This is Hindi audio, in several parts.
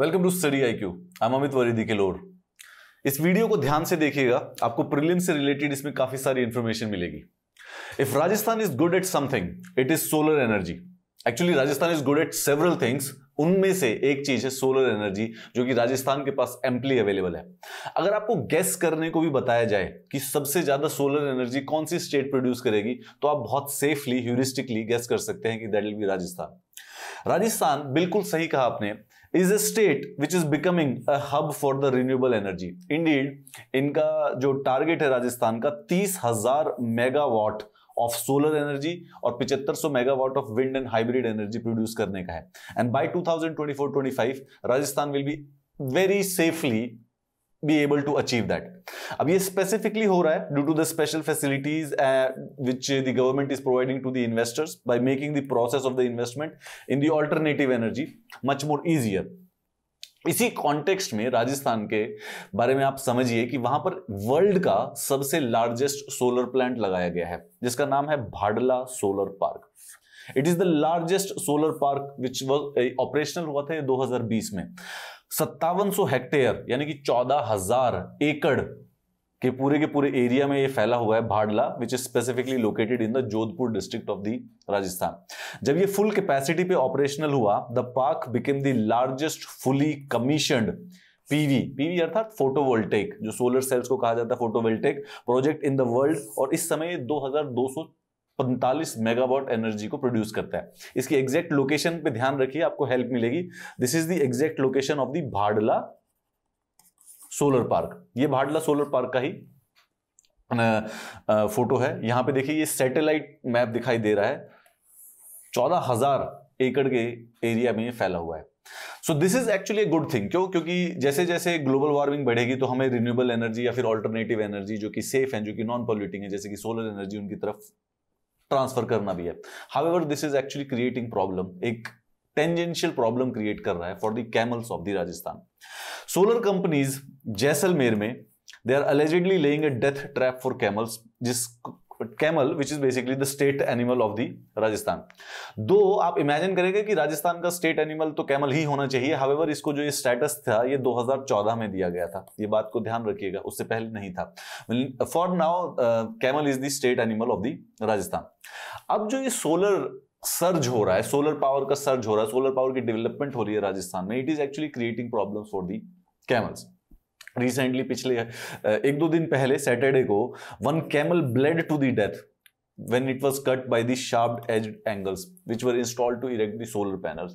Welcome to study I Q I Amit वरीदी लोर इस वीडियो को ध्यान से देखिएगा आपको प्रिलियम से रिलेटेड इसमें काफी सारी इंफॉर्मेशन मिलेगी if Rajasthan is good at something it is solar energy actually Rajasthan is good at several things उनमें से एक चीज है सोलर एनर्जी जो कि राजस्थान के पास एम्पली अवेलेबल है अगर आपको गैस करने को भी बताया जाए कि सबसे ज्यादा सोलर एनर्जी कौन सी स्टेट प्रोड्यूस करेगी तो आप बहुत सेफली ह्यूरिस्टिकली गैस कर सकते हैं कि that will be Rajasthan Rajasthan बिल्कुल सही कहा आपने is a state which is becoming a hub for the renewable energy indeed इनका जो टारगेट है राजस्थान का तीस हजार मेगावाट ऑफ सोलर एनर्जी और पिछहत्तर सौ megawatt of wind and hybrid energy produce करने का है and by two thousand twenty four twenty five Rajasthan will be very safely be able to achieve that. अब ये specifically हो रहा है due to the special facilities uh, which the government is providing to the investors by making the process of the investment in the alternative energy much more easier. इसी कॉन्टेक्स्ट में राजस्थान के बारे में आप समझिए कि वहां पर वर्ल्ड का सबसे लार्जेस्ट सोलर प्लांट लगाया गया है जिसका नाम है Bhadla solar park it is the largest solar park which was operational हुआ था 2020 में सत्तावन हेक्टेयर यानी कि चौदह हजार एकड़ के पूरे के पूरे एरिया में ये फैला हुआ है Bhadla which is specifically located in the Jodhpur district of the Rajasthan जब ये फुल कैपेसिटी पे ऑपरेशनल हुआ the park became the largest fully commissioned PV PV अर्थात फोटोवोल्टेक जो सोलर सेल्स को कहा जाता है photovoltaic project in the world और इस समय दो पैंतालीस मेगावाट एनर्जी को प्रोड्यूस करता है इसकी एग्जैक्ट लोकेशन पे ध्यान रखिए आपको हेल्प मिलेगी this is the exact location of the Bhadla solar park ये भाडला सोलर पार्क का ही फोटो है यहां पे देखिए ये सैटेलाइट मैप दिखाई दे रहा है चौदह हजार एकड़ के एरिया में ये फैला हुआ है so this is actually a good thing क्यों क्योंकि जैसे जैसे ग्लोबल वार्मिंग बढ़ेगी तो हमें रिन्यूएबल एनर्जी या फिर ऑल्टरनेटिव एनर्जी जो कि सेफ है जो कि नॉन पॉल्यूटिंग है जैसे कि सोलर एनर्जी उनकी तरफ ट्रांसफर करना भी है ever this is actually creating problem एक टेंजेंशियल प्रॉब्लम क्रिएट कर रहा है for the camels of the Rajasthan solar companies Jaisalmer में they are allegedly laying a death trap for camels जिस but camel which is basically the state animal of the Rajasthan though आप इमेजिन करेंगे कि राजस्थान का स्टेट एनिमल तो कैमल ही होना चाहिए हावेवर इसको जो ये स्टेटस था ये 2014 में दिया गया था ये बात को ध्यान रखिएगा उससे पहले नहीं था for now camel is the state animal of the Rajasthan अब जो ये सोलर सर्ज हो रहा है सोलर पावर का सर्ज हो रहा है सोलर पावर की डेवलपमेंट हो रही है राजस्थान में it is actually creating problem for the camels recently पिछले एक दो दिन पहले सैटरडे को one camel bled to the death when it was cut by the sharp edged angles which were installed to erect the solar panels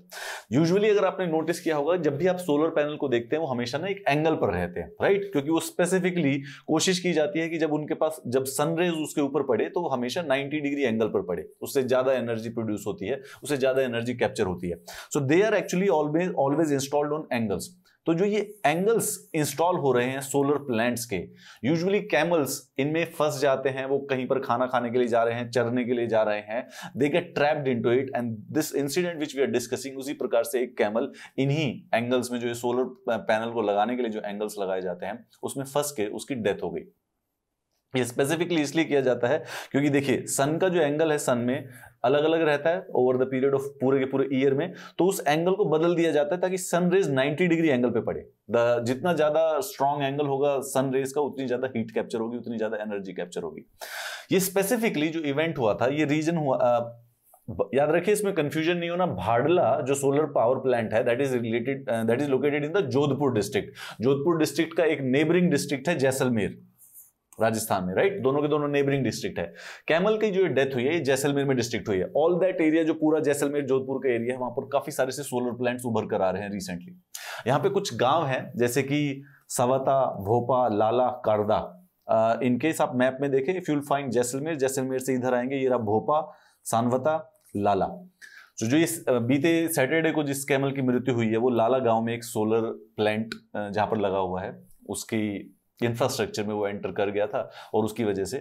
usually अगर आपने नोटिस किया होगा जब भी आप सोलर पैनल को देखते हैं वो हमेशा ना एक एंगल पर रहते हैं राइट क्योंकि वो स्पेसिफिकली कोशिश की जाती है कि जब उनके पास जब सनरेज उसके ऊपर पड़े तो वो हमेशा 90 डिग्री एंगल पर पड़े उससे ज्यादा एनर्जी प्रोड्यूस होती है उससे ज्यादा एनर्जी कैप्चर होती है so they are actually always installed on angles तो जो ये एंगल्स इंस्टॉल हो रहे हैं सोलर प्लांट्स के यूजुअली कैमल्स इनमें फंस जाते हैं वो कहीं पर खाना खाने के लिए जा रहे हैं चरने के लिए जा रहे हैं they get trapped into it and this incident which we are discussing उसी प्रकार से एक कैमल इन्हीं एंगल्स में जो ये सोलर पैनल को लगाने के लिए जो एंगल्स लगाए जाते हैं उसमें फंस के उसकी डेथ हो गई ये स्पेसिफिकली इसलिए किया जाता है क्योंकि देखिए सन का जो एंगल है सन में अलग अलग रहता है ओवर द पीरियड ऑफ पूरे के पूरे ईयर में तो उस एंगल को बदल दिया जाता है ताकि सन रेज 90 डिग्री एंगल पे पड़े द जितना ज्यादा स्ट्रॉन्ग एंगल होगा सन रेज का उतनी ज्यादा हीट कैप्चर होगी उतनी ज्यादा एनर्जी कैप्चर होगी ये स्पेसिफिकली जो इवेंट हुआ था ये रीजन हुआ आ, याद रखिए इसमें कंफ्यूजन नहीं होना भाडला जो सोलर पावर प्लांट है that is related that is located in the Jodhpur district Jodhpur district का एक नेबरिंग डिस्ट्रिक्ट है जैसलमेर राजस्थान में राइट दोनों के दोनों नेबरिंग डिस्ट्रिक्ट है कैमल की जो डेथ हुई है जैसलमेर में डिस्ट्रिक्ट हुई है ऑल दैट एरिया जो पूरा जैसलमेर जोधपुर का एरिया है वहां पर काफी सारे से सोलर प्लांट्स उभर कर आ रहे हैं रिसेंटली यहाँ पे कुछ गांव हैं जैसे कि सवता भोपा लाला कारदा इनकेस आप मैप में देखें if you'll find Jaisalmer Jaisalmer से इधर आएंगे ये रहा भोपा सानवता लाला तो जो इस बीते सैटरडे को जिस कैमल की मृत्यु हुई है वो लाला गांव में एक सोलर प्लांट जहां पर लगा हुआ है उसकी इंफ्रास्ट्रक्चर में वो एंटर कर गया था और उसकी वजह से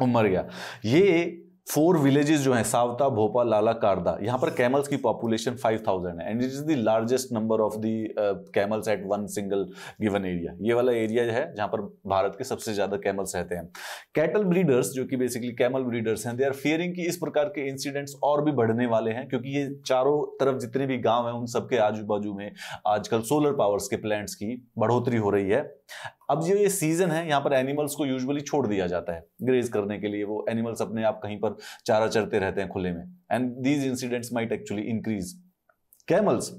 वो मर गया ये फोर विलेजेस जो हैं सावता भोपाल लाला कारदा यहाँ पर कैमल्स की पॉपुलेशन 5000 है and it is the largest number of the camels at one single given area ये वाला एरिया है जहाँ पर भारत के सबसे ज़्यादा कैमल्स रहते हैं कैटल ब्रीडर्स जो कि बेसिकली कैमल ब्रीडर्स हैं दे आर फियरिंग कि इस प्रकार के इंसिडेंट्स और भी बढ़ने वाले हैं क्योंकि ये चारों तरफ जितने भी गाँव हैं उन सबके आजू बाजू में आजकल सोलर पावर्स के प्लांट्स की बढ़ोतरी हो रही है अब जो ये सीजन है यहाँ पर एनिमल्स को यूजुअली छोड़ दिया जाता है ग्रेज करने के लिए वो एनिमल्स अपने आप कहीं पर चारा चरते रहते हैं खुले में and these incidents might actually increase camels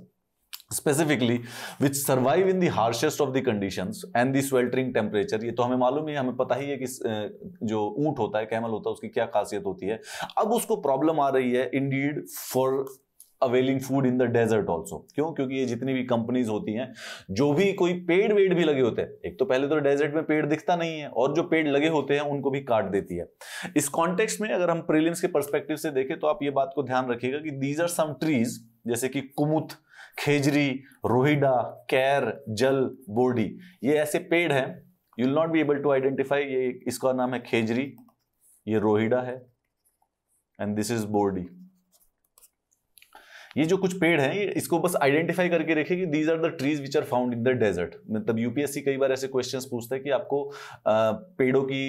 specifically which survive in the harshest of the condition and the sweltering temperature ये तो हमें मालूम है हमें पता ही है कि जो ऊंट होता है कैमल होता है उसकी क्या खासियत होती है अब उसको प्रॉब्लम आ रही है indeed for availing food in the desert also क्यों क्योंकि ये जितनी भी कंपनीज होती हैं जो भी कोई पेड़ वेड़ भी लगे होते हैं एक तो पहले तो डेजर्ट में पेड़ दिखता नहीं है और जो पेड़ लगे होते हैं उनको भी काट देती है इस कॉन्टेक्स में अगर हम प्रिलियम्स के परस्पेक्टिव से देखें तो आप ये बात को ध्यान रखिएगा कि दीज आर सम ट्रीज जैसे कि कुमुत खेजरी रोहिडा कैर जल बोर्डी ये ऐसे पेड़ हैं you will not be able to identify ये इसका नाम है खेजरी ये रोहिडा है एंड दिस इज बोर्डी ये जो कुछ पेड़ हैं इसको बस आइडेंटिफाई करके रखें कि these are the trees which are found in the desert मतलब यूपीएससी कई बार ऐसे क्वेश्चंस पूछता है कि आपको पेड़ों की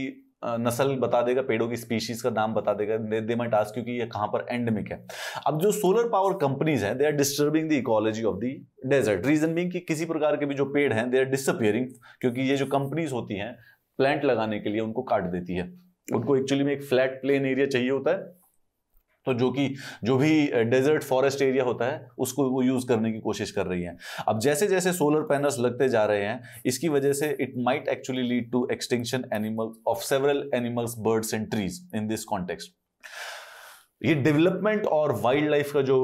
नस्ल बता देगा पेड़ों की स्पीशीज का नाम बता देगा दे माइट टास्क क्योंकि ये कहाँ पर एंडमिक है अब जो सोलर पावर कंपनीज हैं they are disturbing the ecology of the desert region being कि किसी प्रकार के भी जो पेड़ हैं दे आर डिसअपियरिंग क्योंकि ये जो कंपनीज होती हैं प्लांट लगाने के लिए उनको काट देती है उनको एक्चुअली में एक फ्लैट प्लेन एरिया चाहिए होता है तो जो कि जो भी डेजर्ट फॉरेस्ट एरिया होता है उसको वो यूज़ करने की कोशिश कर रही हैं अब जैसे जैसे सोलर पैनल्स लगते जा रहे हैं इसकी वजह से it might actually lead to extinction animal of several animals birds and trees in this context ये डेवलपमेंट और वाइल्ड लाइफ का जो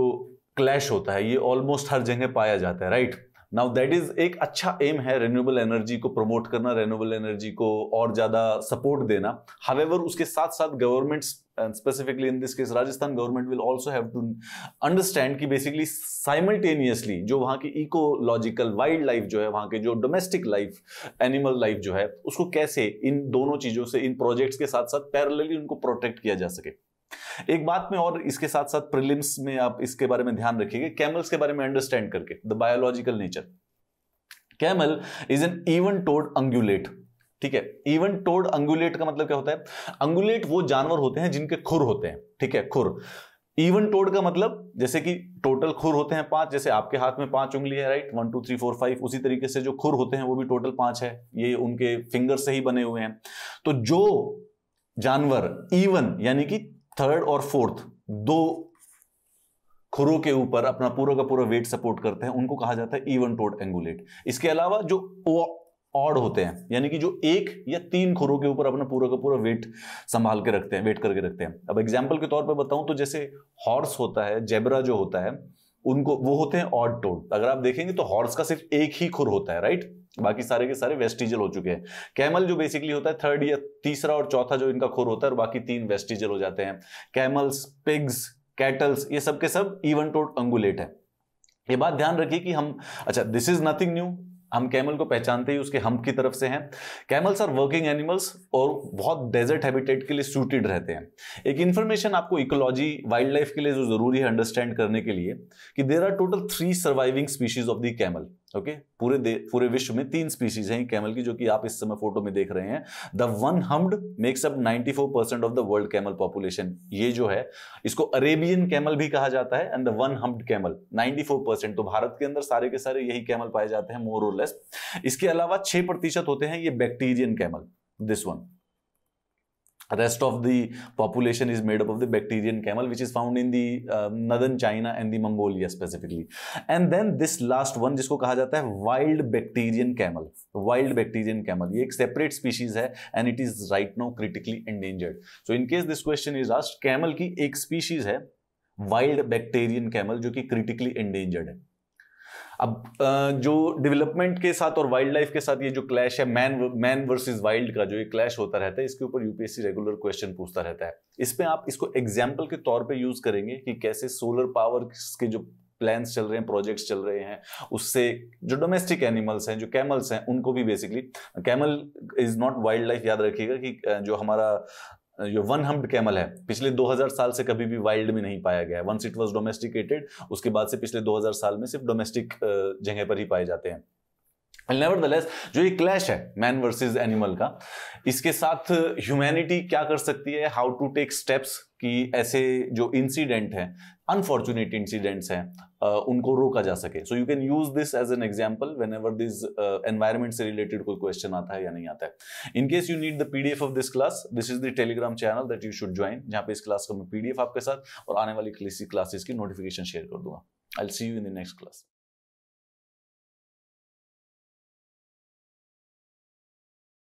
क्लैश होता है ये ऑलमोस्ट हर जगह पाया जाता है राइट नाउ दैट इज एक अच्छा एम है रेन्यूएबल एनर्जी को प्रमोट करना रेन्यूएबल एनर्जी को और ज्यादा सपोर्ट देना हावेवर उसके साथ साथ government specifically in this case Rajasthan government will also have to understand कि बेसिकली साइमल्टेनियसली जो वहाँ की इकोलॉजिकल वाइल्ड लाइफ जो है वहाँ के जो डोमेस्टिक लाइफ एनिमल लाइफ जो है उसको कैसे इन दोनों चीज़ों से इन प्रोजेक्ट्स के साथ साथ पैरेलली उनको प्रोटेक्ट किया जा सके एक बात में और इसके साथ साथ प्रिलिम्स में आप इसके बारे में ध्यान रखिएगा कैमल्स के बारे में अंडरस्टैंड करके the biological nature camel is an even toed ungulate ठीक है इवन टोड अंगुलेट का मतलब क्या होता है अंगुलेट वो जानवर होते हैं जिनके खुर होते हैं ठीक है खुर इवन टोड का मतलब जैसे कि टोटल खुर होते हैं पांच जैसे आपके हाथ में पांच उंगली है right one two three four five उसी तरीके से जो खुर होते हैं वो भी टोटल पांच है ये उनके फिंगर से ही बने हुए हैं तो जो जानवर इवन यानी कि थर्ड और फोर्थ दो खुरों के ऊपर अपना पूरा का पूरा वेट सपोर्ट करते हैं उनको कहा जाता है इवन टोड एंगुलेट इसके अलावा जो ऑड होते हैं यानी कि जो एक या तीन खुरों के ऊपर अपना पूरा का पूरा वेट संभाल के रखते हैं वेट करके रखते हैं अब एग्जाम्पल के तौर पर बताऊं तो जैसे हॉर्स होता है जेबरा जो होता है उनको वो होते हैं ऑड टोड अगर आप देखेंगे तो हॉर्स का सिर्फ एक ही खुर होता है राइट बाकी सारे के सारे वेस्टिजल हो चुके हैं कैमल जो बेसिकली होता है थर्ड या तीसरा और चौथा जो इनका खोर होता है और बाकी तीन वेस्टिजल हो जाते हैं कैमल्स पिग्स कैटल्स ये सब के सब इवन टोट अंगुलेट है ये बात ध्यान रखिए कि हम अच्छा दिस इज नथिंग न्यू हम कैमल को पहचानते ही उसके हम की तरफ से हैं कैमल्स आर वर्किंग एनिमल्स और बहुत डेजर्ट हैबिटेट के लिए सूटेड रहते हैं एक इन्फॉर्मेशन आपको इकोलॉजी वाइल्ड लाइफ के लिए जो जरूरी है अंडरस्टैंड करने के लिए कि there are total three surviving species of the camel okay पूरे पूरे विश्व में तीन स्पीशीज हैं कैमल की जो कि आप इस समय फोटो में देख रहे हैं the one humped makes up 94 percent of the world camel population ये जो है इसको अरेबियन कैमल भी कहा जाता है and the one humped camel 94 percent तो भारत के अंदर सारे के सारे यही कैमल पाए जाते हैं मोर और लेस इसके अलावा छह प्रतिशत होते हैं ये Bactrian camel this one rest of the population is made up of the Bactrian camel which is found in the northern China and the Mongolia specifically and then this last one जिसको कहा जाता है wild Bactrian camel wild Bactrian camel ये एक सेपरेट स्पीशीज है and it is right no critically endangered so in case this question is asked camel की एक स्पीशीज है वाइल्ड बैक्टेरियन कैमल जो कि क्रिटिकली एंडेंजर्ड है अब जो डेवलपमेंट के साथ और वाइल्ड लाइफ के साथ ये जो क्लैश है मैन मैन वर्सेस वाइल्ड का जो ये क्लैश होता रहता है इसके ऊपर यूपीएससी रेगुलर क्वेश्चन पूछता रहता है इस पर आप इसको एग्जाम्पल के तौर पे यूज करेंगे कि कैसे सोलर पावर के जो प्लान्स चल रहे हैं प्रोजेक्ट्स चल रहे हैं उससे जो डोमेस्टिक एनिमल्स हैं जो कैमल्स हैं उनको भी basically camel is not wild life याद रखिएगा कि जो हमारा जो वन हम्ड कैमल है पिछले 2000 साल से कभी भी वाइल्ड में नहीं पाया गया वंस इट वाज डोमेस्टिकेटेड उसके बाद से पिछले 2000 साल में सिर्फ डोमेस्टिक जगह पर ही पाए जाते हैं नेवर जो ये क्लैश है मैन वर्सेस एनिमल का इसके साथ ह्यूमैनिटी क्या कर सकती है हाउ टू टेक स्टेप्स कि ऐसे जो इंसिडेंट हैं अनफॉर्चुनेट इंसिडेंट्स हैं उनको रोका जा सके so you can use this as an example whenever this environment से रिलेटेड कोई क्वेश्चन आता है या नहीं आता है in case you need the PDF of this class this is the Telegram channel that you should join जहाँ पे इस क्लास का मैं पीडीएफ आपके साथ और आने वाली क्लासेस की नोटिफिकेशन शेयर कर दूंगा I see you in the next class